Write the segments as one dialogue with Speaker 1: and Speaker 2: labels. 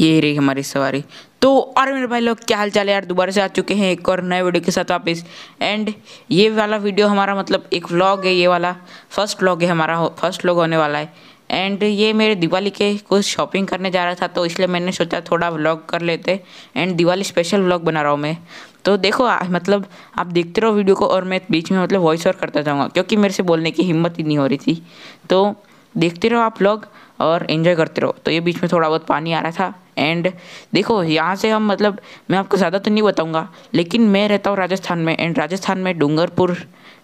Speaker 1: ये रही हमारी सवारी तो और मेरे भाई लोग क्या हाल चाल है यार दोबारा से आ चुके हैं एक और नए वीडियो के साथ वापस एंड ये वाला वीडियो हमारा मतलब एक व्लॉग है ये वाला फर्स्ट व्लॉग है हमारा फर्स्ट व्लॉग होने वाला है एंड ये मेरे दिवाली के कुछ शॉपिंग करने जा रहा था तो इसलिए मैंने सोचा थोड़ा व्लॉग कर लेते एंड दिवाली स्पेशल व्लॉग बना रहा हूँ मैं तो देखो आ, मतलब आप देखते रहो वीडियो को और मैं बीच में मतलब वॉइस ओवर करता जाऊँगा क्योंकि मेरे से बोलने की हिम्मत ही नहीं हो रही थी तो देखते रहो आप लोग और इन्जॉय करते रहो तो ये बीच में थोड़ा बहुत पानी आ रहा था एंड देखो यहाँ से हम मतलब मैं आपको ज़्यादा तो नहीं बताऊँगा लेकिन मैं रहता हूँ राजस्थान में एंड राजस्थान में डूंगरपुर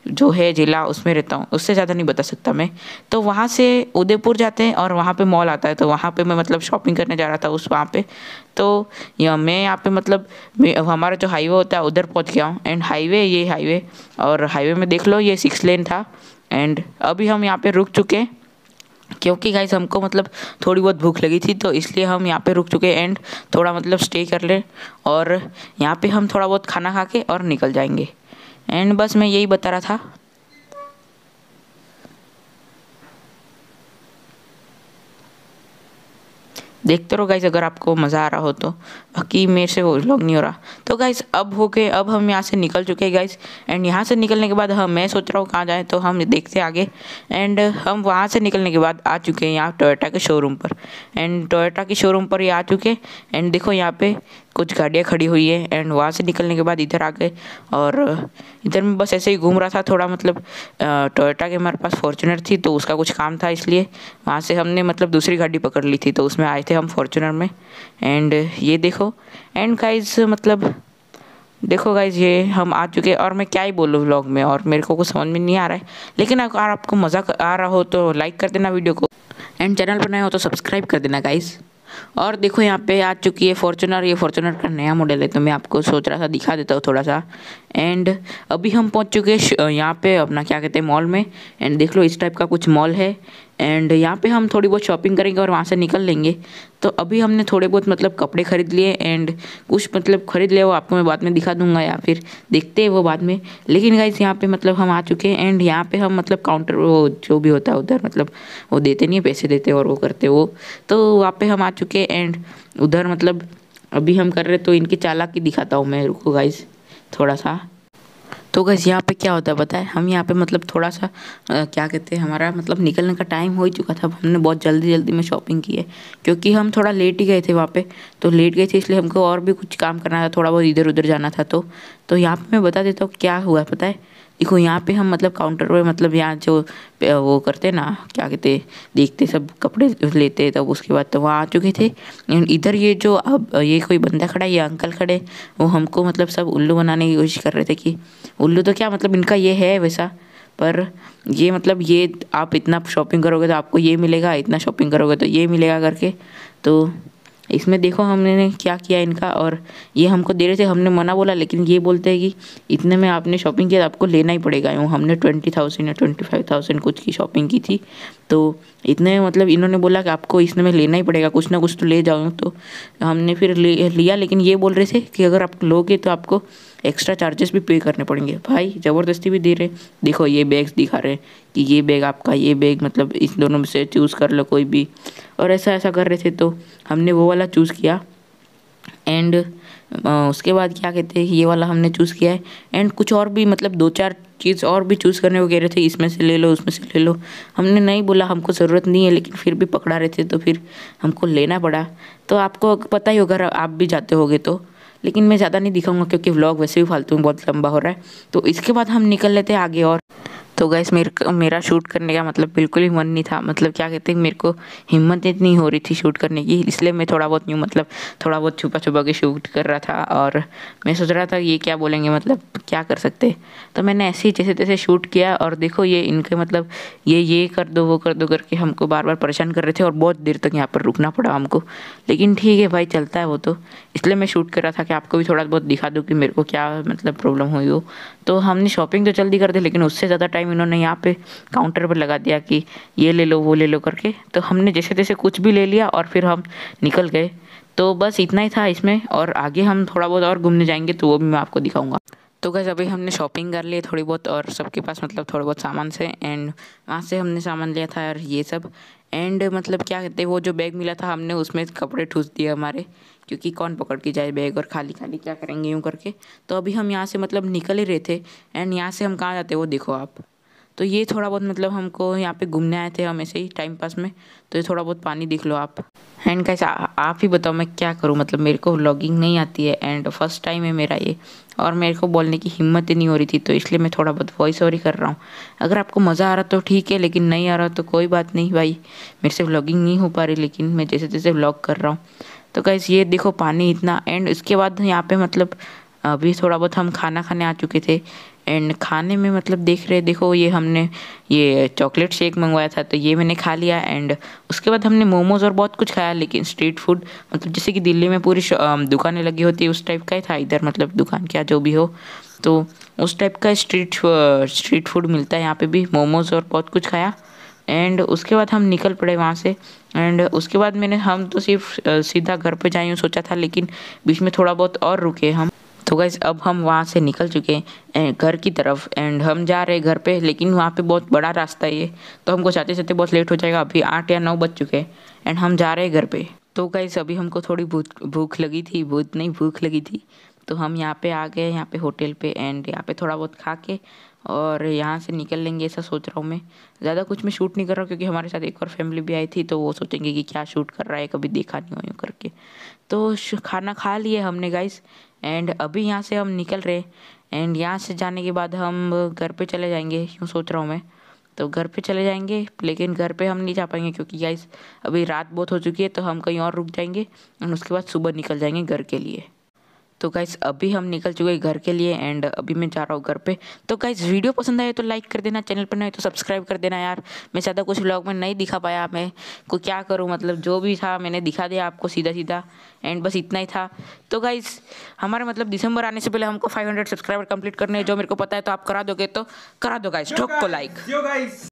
Speaker 1: जो है ज़िला उसमें रहता हूँ उससे ज़्यादा नहीं बता सकता मैं तो वहाँ से उदयपुर जाते हैं और वहाँ पे मॉल आता है तो वहाँ पे मैं मतलब शॉपिंग करने जा रहा था उस वहाँ पे तो या मैं यहाँ पे मतलब हमारा जो हाईवे होता है उधर पहुँच गया हूँ एंड हाईवे ये हाईवे और हाईवे में देख लो ये सिक्स लेन था एंड अभी हम यहाँ पर रुक चुके हैं क्योंकि गाइस हमको मतलब थोड़ी बहुत भूख लगी थी तो इसलिए हम यहाँ पे रुक चुके हैं एंड थोड़ा मतलब स्टे कर लें और यहाँ पे हम थोड़ा बहुत खाना खा के और निकल जाएंगे एंड बस मैं यही बता रहा था देखते रहो गाइज अगर आपको मज़ा आ रहा हो तो बाकी मेरे से वो लोग नहीं हो रहा तो गाइज अब हो गए अब हम यहाँ से निकल चुके हैं गाइज एंड यहाँ से निकलने के बाद हम मैं सोच रहा हूँ कहाँ जाएँ तो हम देखते आगे एंड हम वहाँ से निकलने के बाद आ चुके हैं यहाँ टोयोटा के शोरूम पर एंड टोयोटा के शोरूम पर ही आ चुके एंड देखो यहाँ पे कुछ गाड़ियाँ खड़ी हुई है एंड वहाँ से निकलने के बाद इधर आ गए और इधर मैं बस ऐसे ही घूम रहा था थोड़ा मतलब टोयोटा के हमारे पास फॉर्चुनर थी तो उसका कुछ काम था इसलिए वहाँ से हमने मतलब दूसरी गाड़ी पकड़ ली थी तो उसमें आए थे हम फॉर्चुनर में एंड ये देखो एंड गाइज मतलब देखो गाइज ये हम आ चुके और मैं क्या ही बोलूँ व्लॉग में और मेरे को कुछ समझ में नहीं आ रहा है लेकिन अगर आपको मज़ा आ रहा हो तो लाइक कर देना वीडियो को एंड चैनल पर हो तो सब्सक्राइब कर देना गाइज़ और देखो यहाँ पे आ चुकी है फॉर्चुनर ये फॉर्चुनर का नया मॉडल है तो मैं आपको सोच रहा था दिखा देता हूँ थोड़ा सा एंड अभी हम पहुँच चुके हैं यहाँ पे अपना क्या कहते हैं मॉल में एंड देख लो इस टाइप का कुछ मॉल है एंड यहाँ पे हम थोड़ी बहुत शॉपिंग करेंगे और वहाँ से निकल लेंगे तो अभी हमने थोड़े बहुत मतलब कपड़े ख़रीद लिए एंड कुछ मतलब ख़रीद लिया वो आपको मैं बाद में दिखा दूंगा या फिर देखते हैं वो बाद में लेकिन गाइज यहाँ पे मतलब हम आ चुके हैं एंड यहाँ पे हम मतलब काउंटर वो जो भी होता है उधर मतलब वो देते नहीं है पैसे देते और वो करते वो तो वहाँ पर हम आ चुके हैं एंड उधर मतलब अभी हम कर रहे तो इनकी चालाकी दिखाता हूँ मैं रुको गाइज थोड़ा सा तो गैस यहाँ पे क्या होता है बताए हम यहाँ पे मतलब थोड़ा सा आ, क्या कहते हैं हमारा मतलब निकलने का टाइम हो ही चुका था हमने बहुत जल्दी जल्दी में शॉपिंग की है क्योंकि हम थोड़ा लेट ही गए थे वहाँ पे तो लेट गए थे इसलिए हमको और भी कुछ काम करना था थोड़ा बहुत इधर उधर जाना था तो, तो यहाँ पर मैं बता देता हूँ क्या हुआ पता है देखो यहाँ पे हम मतलब काउंटर पर मतलब यहाँ जो वो करते ना क्या कहते देखते सब कपड़े लेते तब उसके बाद तो वहाँ आ चुके थे इधर ये जो अब ये कोई बंदा खड़ा है ये अंकल खड़े वो हमको मतलब सब उल्लू बनाने की कोशिश कर रहे थे कि उल्लू तो क्या मतलब इनका ये है वैसा पर ये मतलब ये आप इतना शॉपिंग करोगे तो आपको ये मिलेगा इतना शॉपिंग करोगे तो ये मिलेगा करके तो इसमें देखो हमने क्या किया इनका और ये हमको दे रहे थे हमने मना बोला लेकिन ये बोलते हैं कि इतने में आपने शॉपिंग किया तो आपको लेना ही पड़ेगा यूँ हमने ट्वेंटी थाउजेंड या ट्वेंटी फाइव थाउजेंड कुछ की शॉपिंग की थी तो इतने में मतलब इन्होंने बोला कि आपको इसने में लेना ही पड़ेगा कुछ ना कुछ तो ले जाऊँ तो हमने फिर ले लिया लेकिन ये बोल रहे थे कि अगर आप लोगे तो आपको एक्स्ट्रा चार्जेस भी पे करने पड़ेंगे भाई ज़बरदस्ती भी दे रहे देखो ये बैग्स दिखा रहे हैं कि ये बैग आपका ये बैग मतलब इस दोनों में से चूज़ कर लो कोई भी और ऐसा ऐसा कर रहे थे तो हमने वो वाला चूज़ किया एंड उसके बाद क्या कहते हैं ये वाला हमने चूज़ किया है एंड कुछ और भी मतलब दो चार चीज़ और भी चूज़ करने को कह रहे थे इसमें से ले लो उसमें से ले लो हमने नहीं बोला हमको ज़रूरत नहीं है लेकिन फिर भी पकड़ा रहे थे तो फिर हमको लेना पड़ा तो आपको पता ही होगा आप भी जाते होगे तो लेकिन मैं ज़्यादा नहीं दिखाऊंगा क्योंकि व्लॉग वैसे भी फालतू में बहुत लंबा हो रहा है तो इसके बाद हम निकल लेते हैं आगे और तो गैस मेरे मेरा शूट करने का मतलब बिल्कुल ही मन नहीं था मतलब क्या कहते हैं मेरे को हिम्मत इतनी हो रही थी शूट करने की इसलिए मैं थोड़ा बहुत यूँ मतलब थोड़ा बहुत छुपा छुपा के शूट कर रहा था और मैं सोच रहा था ये क्या बोलेंगे मतलब क्या कर सकते तो मैंने ऐसे ही जैसे तैसे शूट किया और देखो ये इनके मतलब ये ये कर दो वो कर दो करके हमको बार बार परेशान कर रहे थे और बहुत देर तक यहाँ पर रुकना पड़ा हमको लेकिन ठीक है भाई चलता है वो तो इसलिए मैं शूट कर रहा था कि आपको भी थोड़ा बहुत दिखा दूँ कि मेरे को क्या मतलब प्रॉब्लम हुई हो तो हमने शॉपिंग तो जल्दी कर दी लेकिन उससे ज़्यादा टाइम टाइम इन्होंने यहाँ पे काउंटर पर लगा दिया कि ये ले लो वो ले लो करके तो हमने जैसे तैसे कुछ भी ले लिया और फिर हम निकल गए तो बस इतना ही था इसमें और आगे हम थोड़ा बहुत और घूमने जाएंगे तो वो भी मैं आपको दिखाऊंगा तो गैस अभी हमने शॉपिंग कर ली थोड़ी बहुत और सबके पास मतलब थोड़े बहुत सामान से एंड वहाँ से हमने सामान लिया था और ये सब एंड मतलब क्या कहते हैं वो जो बैग मिला था हमने उसमें कपड़े ठूस दिए हमारे क्योंकि कौन पकड़ के जाए बैग और खाली खाली क्या करेंगे यूँ करके तो अभी हम यहाँ से मतलब निकल ही रहे थे एंड यहाँ से हम कहाँ जाते वो देखो आप तो ये थोड़ा बहुत मतलब हमको यहाँ पे घूमने आए थे हम ऐसे ही टाइम पास में तो ये थोड़ा बहुत पानी दिख लो आप एंड कैसे आप ही बताओ मैं क्या करूँ मतलब मेरे को व्लॉगिंग नहीं आती है एंड फर्स्ट टाइम है मेरा ये और मेरे को बोलने की हिम्मत ही नहीं हो रही थी तो इसलिए मैं थोड़ा बहुत वॉइस ओवर ही कर रहा हूँ अगर आपको मज़ा आ रहा तो ठीक है लेकिन नहीं आ रहा तो कोई बात नहीं भाई मेरे से व्लॉगिंग नहीं हो पा रही लेकिन मैं जैसे जैसे व्लॉग कर रहा हूँ तो कैसे ये देखो पानी इतना एंड उसके बाद यहाँ पे मतलब अभी थोड़ा बहुत हम खाना खाने आ चुके थे एंड खाने में मतलब देख रहे देखो ये हमने ये चॉकलेट शेक मंगवाया था तो ये मैंने खा लिया एंड उसके बाद हमने मोमोज़ और बहुत कुछ खाया लेकिन स्ट्रीट फूड मतलब जैसे कि दिल्ली में पूरी दुकानें लगी होती है उस टाइप का ही था इधर मतलब दुकान क्या जो भी हो तो उस टाइप का स्ट्रीट स्ट्रीट फूड मिलता है यहाँ पे भी मोमोज़ और बहुत कुछ खाया एंड उसके बाद हम निकल पड़े वहाँ से एंड उसके बाद मैंने हम तो सिर्फ सीधा घर पर जाए सोचा था लेकिन बीच में थोड़ा बहुत और रुके हम तो गैस अब हम वहाँ से निकल चुके हैं घर की तरफ एंड हम जा रहे हैं घर पे लेकिन वहाँ पे बहुत बड़ा रास्ता है ये तो हमको जाते जाते बहुत लेट हो जाएगा अभी आठ या नौ बज चुके हैं एंड हम जा रहे हैं घर पे तो गैस अभी हमको थोड़ी भूख भूख लगी थी भूत नहीं भूख लगी थी तो हम यहाँ पे आ गए यहाँ पे होटल पे एंड यहाँ पे थोड़ा बहुत खा के और यहाँ से निकल लेंगे ऐसा सोच रहा हूँ मैं ज़्यादा कुछ मैं शूट नहीं कर रहा हूँ क्योंकि हमारे साथ एक और फैमिली भी आई थी तो वो सोचेंगे कि क्या शूट कर रहा है कभी देखा नहीं हो यूँ करके तो खाना खा लिए हमने गाइस एंड अभी यहाँ से हम निकल रहे एंड यहाँ से जाने के बाद हम घर पर चले जाएँगे यूँ सोच रहा हूँ मैं तो घर पे चले जाएंगे लेकिन घर पे हम नहीं जा पाएंगे क्योंकि गाइस अभी रात बहुत हो चुकी है तो हम कहीं और रुक जाएंगे और उसके बाद सुबह निकल जाएंगे घर के लिए तो गाइज अभी हम निकल चुके हैं घर के लिए एंड अभी मैं जा रहा हूँ घर पे तो गाइज वीडियो पसंद आए तो लाइक कर देना चैनल पर नहीं तो सब्सक्राइब कर देना यार मैं ज़्यादा कुछ ब्लॉग में नहीं दिखा पाया मैं को क्या करूँ मतलब जो भी था मैंने दिखा दिया आपको सीधा सीधा एंड बस इतना ही था तो गाइज हमारे मतलब दिसंबर आने से पहले हमको फाइव सब्सक्राइबर कंप्लीट करने जो मेरे को पता है तो आप करा दोगे तो करा दो गाइज ठोक को लाइक